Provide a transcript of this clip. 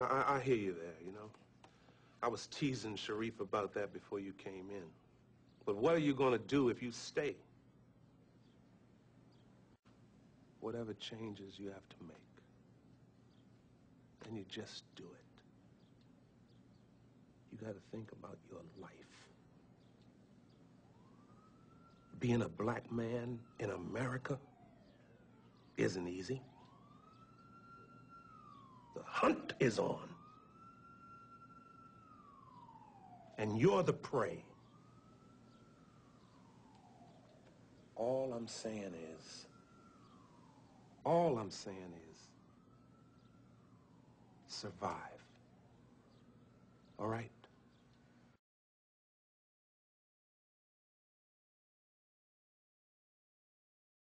I, I hear you there, you know. I was teasing Sharif about that before you came in. But what are you going to do if you stay? Whatever changes you have to make, then you just do it. You got to think about your life. Being a black man in America isn't easy. The hunt is on. And you're the prey. All I'm saying is, all I'm saying is, survive. All right?